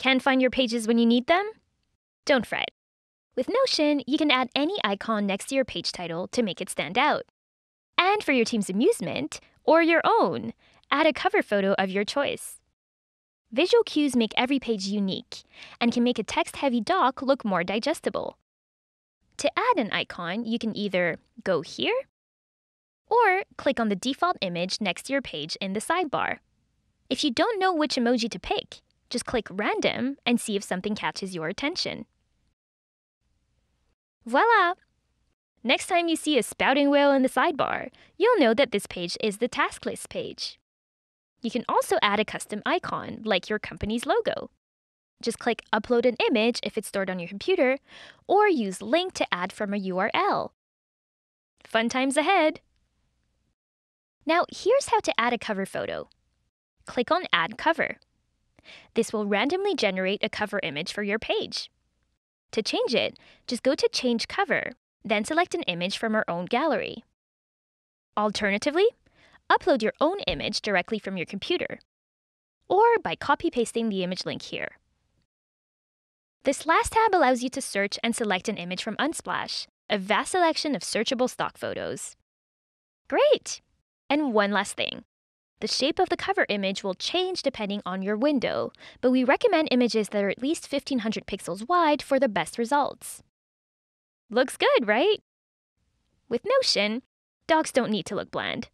Can't find your pages when you need them? Don't fret. With Notion, you can add any icon next to your page title to make it stand out. And for your team's amusement, or your own, add a cover photo of your choice. Visual cues make every page unique and can make a text heavy doc look more digestible. To add an icon, you can either go here or click on the default image next to your page in the sidebar. If you don't know which emoji to pick, just click random and see if something catches your attention. Voila! Next time you see a spouting whale in the sidebar, you'll know that this page is the task list page. You can also add a custom icon, like your company's logo. Just click Upload an image if it's stored on your computer, or use Link to add from a URL. Fun times ahead! Now, here's how to add a cover photo. Click on Add Cover. This will randomly generate a cover image for your page. To change it, just go to Change Cover, then select an image from our own gallery. Alternatively, upload your own image directly from your computer, or by copy-pasting the image link here. This last tab allows you to search and select an image from Unsplash, a vast selection of searchable stock photos. Great! And one last thing. The shape of the cover image will change depending on your window, but we recommend images that are at least 1500 pixels wide for the best results. Looks good, right? With Notion, dogs don't need to look bland.